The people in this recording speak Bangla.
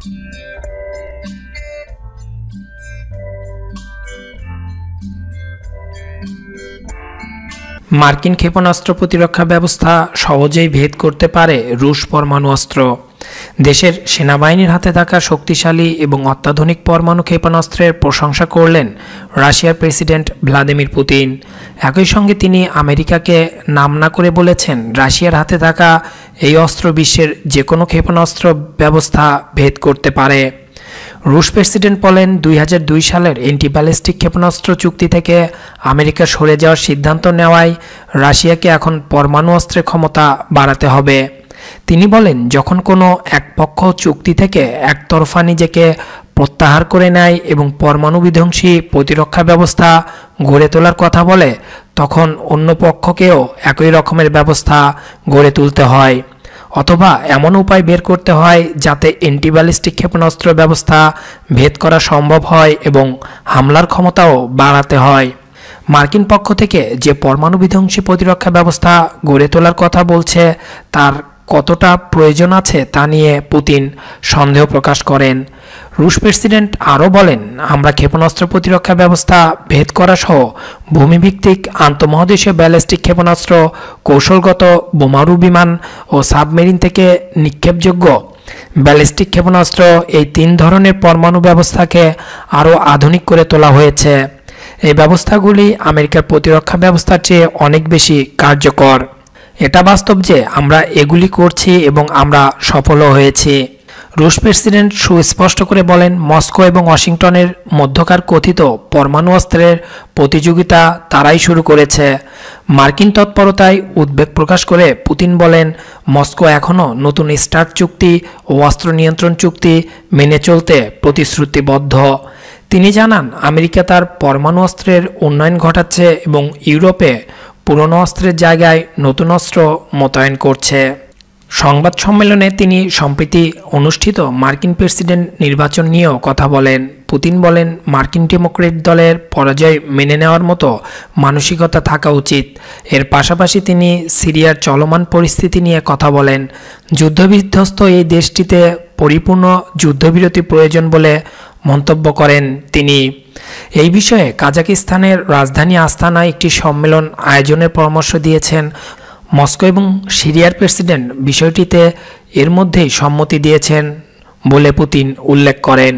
মার্কিন ক্ষেপণাস্ত্র প্রতিরক্ষা ব্যবস্থা সহজেই ভেদ করতে পারে রুশ পরমাণু অস্ত্র দেশের সেনাবাহিনীর হাতে থাকা শক্তিশালী এবং অত্যাধুনিক পরমাণু ক্ষেপণাস্ত্রের প্রশংসা করলেন রাশিয়ার প্রেসিডেন্ট ভ্লাদিমির পুতিন একই সঙ্গে তিনি আমেরিকাকে নাম না করে বলেছেন রাশিয়ার হাতে থাকা এই অস্ত্র বিশ্বের যে কোনো ক্ষেপণাস্ত্র ব্যবস্থা ভেদ করতে পারে রুশ প্রেসিডেন্ট বলেন দুই সালের অ্যান্টিব্যালিস্টিক ক্ষেপণাস্ত্র চুক্তি থেকে আমেরিকা সরে যাওয়ার সিদ্ধান্ত নেওয়ায় রাশিয়াকে এখন পরমাণু অস্ত্রের ক্ষমতা বাড়াতে হবে তিনি বলেন যখন কোনো একপক্ষ চুক্তি থেকে একতরফা নিজেকে প্রত্যাহার করে নেয় এবং পরমাণু বিধ্বংসী প্রতিরক্ষা ব্যবস্থা গড়ে তোলার কথা বলে তখন অন্য পক্ষকেও একই রকমের ব্যবস্থা গড়ে তুলতে হয় অথবা এমন উপায় বের করতে হয় যাতে অ্যান্টিব্যালিস্টিক ক্ষেপণাস্ত্র ব্যবস্থা ভেদ করা সম্ভব হয় এবং হামলার ক্ষমতাও বাড়াতে হয় মার্কিন পক্ষ থেকে যে পরমাণু বিধ্বংসী প্রতিরক্ষা ব্যবস্থা গড়ে তোলার কথা বলছে তার কতটা প্রয়োজন আছে তা নিয়ে পুতিন সন্দেহ প্রকাশ করেন রুশ প্রেসিডেন্ট আরও বলেন আমরা ক্ষেপণাস্ত্র প্রতিরক্ষা ব্যবস্থা ভেদ করা সহ ভূমিভিত্তিক আন্তঃমহাদেশীয় ব্যালিস্টিক ক্ষেপণাস্ত্র কৌশলগত বোমারু বিমান ও সাবমেরিন থেকে নিক্ষেপযোগ্য ব্যালিস্টিক ক্ষেপণাস্ত্র এই তিন ধরনের পরমাণু ব্যবস্থাকে আরও আধুনিক করে তোলা হয়েছে এই ব্যবস্থাগুলি আমেরিকার প্রতিরক্ষা ব্যবস্থার চেয়ে অনেক বেশি কার্যকর এটা বাস্তব যে আমরা এগুলি করছি এবং আমরা সফলও হয়েছি রুশ প্রেসিডেন্ট সুস্পষ্ট করে বলেন মস্কো এবং ওয়াশিংটনের মধ্যকার কথিত পরমাণু অস্ত্রের প্রতিযোগিতা তারাই শুরু করেছে মার্কিন তৎপরতায় উদ্বেগ প্রকাশ করে পুতিন বলেন মস্কো এখনও নতুন স্টার্ট চুক্তি ও অস্ত্র নিয়ন্ত্রণ চুক্তি মেনে চলতে প্রতিশ্রুতিবদ্ধ তিনি জানান আমেরিকা তার পরমাণু অস্ত্রের উন্নয়ন ঘটাচ্ছে এবং ইউরোপে পুরনো অস্ত্রের জায়গায় নতুন অস্ত্র মোতায়েন করছে সংবাদ সম্মেলনে তিনি সম্প্রতি অনুষ্ঠিত মার্কিন প্রেসিডেন্ট নির্বাচন নিয়েও কথা বলেন পুতিন বলেন মার্কিন ডেমোক্রেট দলের পরাজয় মেনে নেওয়ার মতো মানসিকতা থাকা উচিত এর পাশাপাশি তিনি সিরিয়ার চলমান পরিস্থিতি নিয়ে কথা বলেন যুদ্ধবিধ্বস্ত এই দেশটিতে পরিপূর্ণ যুদ্ধবিরতি প্রয়োজন বলে মন্তব্য করেন তিনি এই বিষয়ে কাজাকিস্তানের রাজধানী আস্তানায় একটি সম্মেলন আয়োজনের পরামর্শ দিয়েছেন মস্কো এবং সিরিয়ার প্রেসিডেন্ট বিষয়টিতে এর মধ্যেই সম্মতি দিয়েছেন বলে পুতিন উল্লেখ করেন